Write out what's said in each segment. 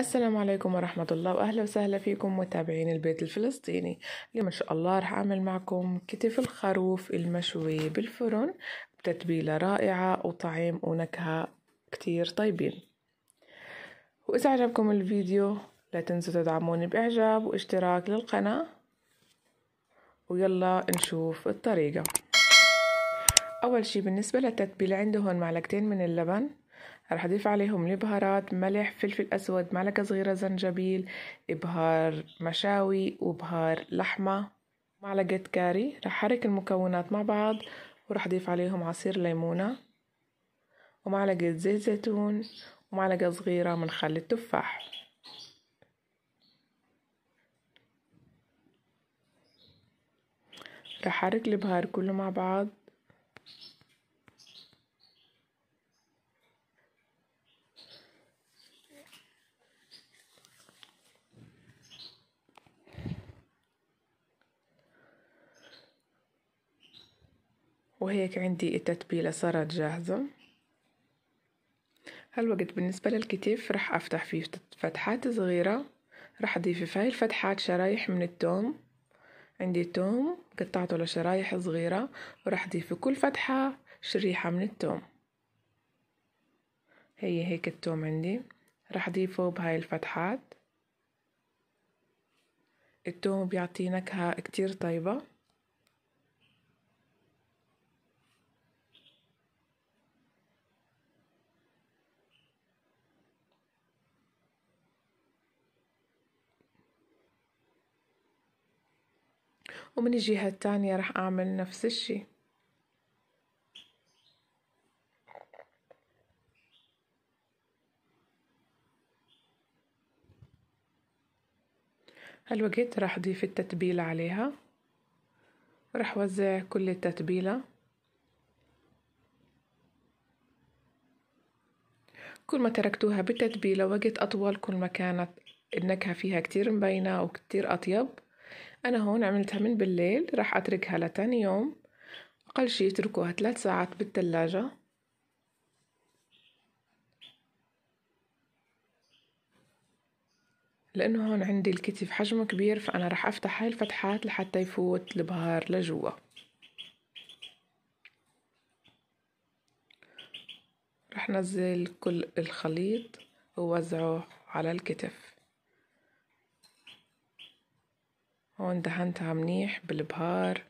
السلام عليكم ورحمة الله وأهلا وسهلا فيكم متابعين البيت الفلسطيني اليوم إن شاء الله رح أعمل معكم كتف الخروف المشوي بالفرن بتتبيلة رائعة وطعم ونكهة كتير طيبين وإذا عجبكم الفيديو لا تنسوا تدعموني بإعجاب واشتراك للقناة ويلا نشوف الطريقة أول شي بالنسبة للتتبيلة عندي هون معلقتين من اللبن رح أضيف عليهم البهارات ملح فلفل أسود معلقة صغيرة زنجبيل بهار مشاوي وبهار لحمة معلقة كاري رح أحرك المكونات مع بعض ورح أضيف عليهم عصير ليمونة ومعلقة زيت زيتون ومعلقة صغيرة من خل التفاح رح أحرك البهار كله مع بعض وهيك عندي التتبيلة صارت جاهزة هالوقت بالنسبة للكتف رح أفتح فيه فتحات صغيرة رح أضيف في هاي الفتحات شرايح من التوم عندي توم قطعته لشرايح صغيرة ورح أضيف في كل فتحة شريحة من التوم هي هيك التوم عندي رح أضيفه بهاي الفتحات التوم بيعطي نكهة كتير طيبة ومن الجهة الثانية راح أعمل نفس الشي هالوقت راح أضيف التتبيلة عليها راح وزع كل التتبيلة كل ما تركتوها بالتتبيلة وقت أطول كل ما كانت النكهة فيها كتير مبينة وكتير أطيب أنا هون عملتها من بالليل راح أتركها لتاني يوم أقل شي اتركوها ثلاث ساعات بالتلاجة لأنه هون عندي الكتف حجمه كبير فأنا راح أفتح هاي الفتحات لحتى يفوت البهار لجوا راح نزل كل الخليط ووزعه على الكتف هون دهنتها منيح بالبهار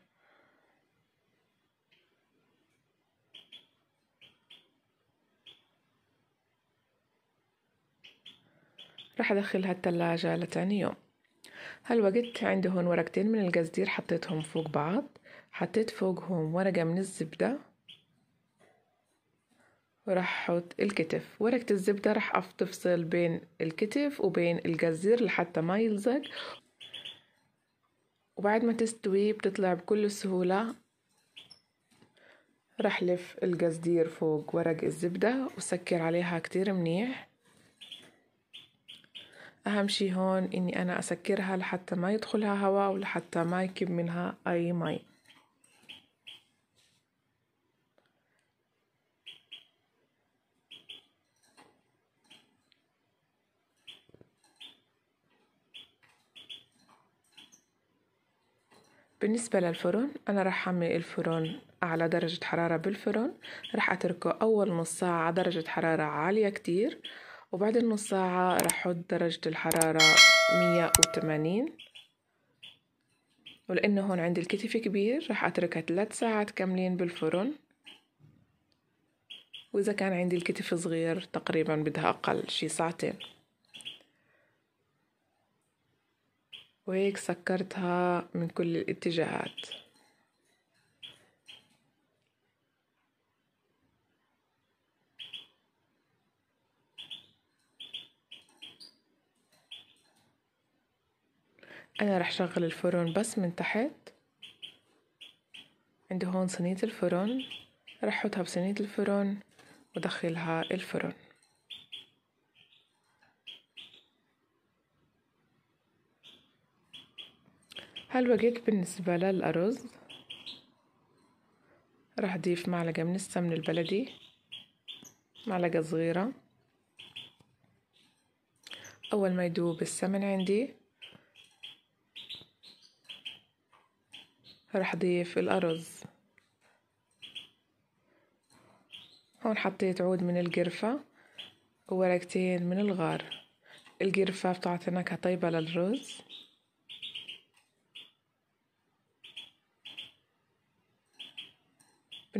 رح أدخلها التلاجة لتاني يوم هالوقت عندي هون ورقتين من القصدير حطيتهم فوق بعض حطيت فوقهم ورقة من الزبدة وراح أحط الكتف ورقة الزبدة راح افتفصل بين الكتف وبين القصدير لحتى ما يلزق وبعد ما تستوي بتطلع بكل سهولة رح لف القصدير فوق ورق الزبدة وسكر عليها كتير منيح أهم شي هون إني أنا أسكرها لحتى ما يدخلها هواء ولحتى ما يكب منها أي مي بالنسبة للفرن أنا راح أحمي الفرن على درجة حرارة بالفرن راح أتركه أول نص ساعة على درجة حرارة عالية كتير وبعد النص ساعة راح أحط درجة الحرارة مية وتمانين ولأنه هون عندي الكتف كبير راح أتركها ثلاث ساعات كاملين بالفرن وإذا كان عندي الكتف صغير تقريبا بدها أقل شي ساعتين وهيك سكرتها من كل الاتجاهات أنا رح شغل الفرن بس من تحت عندي هون صينية الفرن رح احطها بصينية الفرن وادخلها الفرن حلوة جت بالنسبة للأرز راح أضيف معلقة من السمن البلدي معلقة صغيرة أول ما يدوب السمن عندي راح أضيف الأرز هون حطيت عود من القرفة وورقتين من الغار القرفة بتعطي نكهة طيبة للرز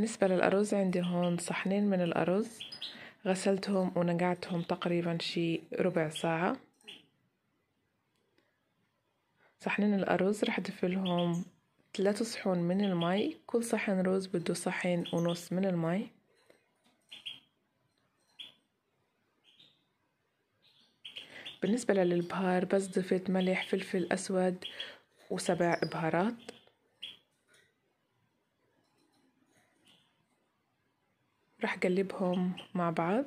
بالنسبة للأرز عندي هون صحنين من الأرز غسلتهم ونقعتهم تقريبا شي ربع ساعة صحنين الأرز رح أضيفلهم ثلاثة صحون من المي كل صحن رز بده صحن ونص من المي بالنسبة للبهار بس ضفت ملح فلفل أسود وسبع بهارات راح أقلبهم مع بعض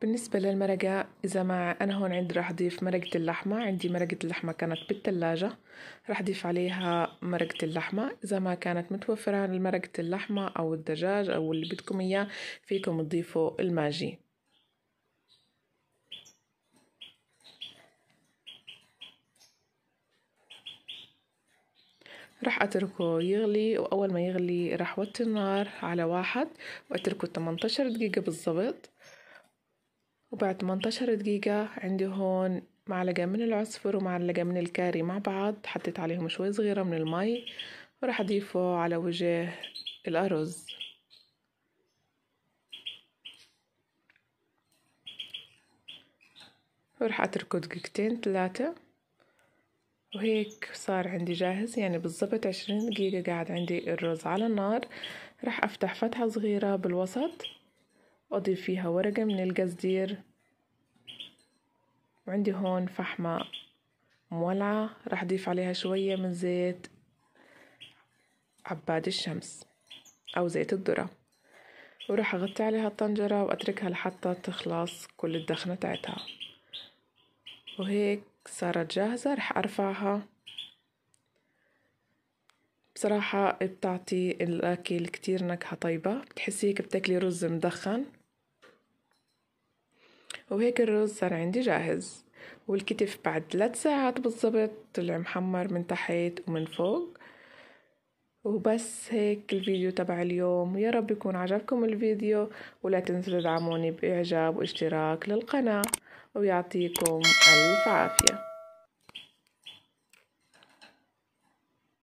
بالنسبة للمرقة إذا ما أنا هون عندي راح أضيف مرقة اللحمة عندي مرقة اللحمة كانت بالثلاجة راح أضيف عليها مرقة اللحمة إذا ما كانت متوفرة مرقة اللحمة أو الدجاج أو اللي بدكم إياه فيكم تضيفوا الماجي راح اتركه يغلي واول ما يغلي راح اوطي النار على واحد واتركه 18 دقيقة بالضبط وبعد 18 دقيقة عندي هون معلقة من العصفر ومعلقة من الكاري مع بعض حطيت عليهم شوي صغيرة من المي وراح أضيفه على وجه الأرز وراح أتركه دقيقتين ثلاثة وهيك صار عندي جاهز يعني بالضبط عشرين دقيقة قاعد عندي الرز على النار راح أفتح فتحة صغيرة بالوسط وأضيف فيها ورقة من القصدير وعندي هون فحمة مولعة راح أضيف عليها شوية من زيت عباد الشمس أو زيت الذرة وراح أغطي عليها الطنجرة وأتركها لحتى تخلص كل الدخنة تاعتها وهيك صارت جاهزة رح أرفعها بصراحة بتعطي الأكل كتير نكهة طيبة بتحسي هيك بتاكلي رز مدخن وهيك الرز صار عندي جاهز والكتف بعد ثلاث ساعات بالضبط طلع محمر من تحت ومن فوق وبس هيك الفيديو تبع اليوم يا رب يكون عجبكم الفيديو ولا تنسوا تدعموني بإعجاب واشتراك للقناة ويعطيكم ألف عافية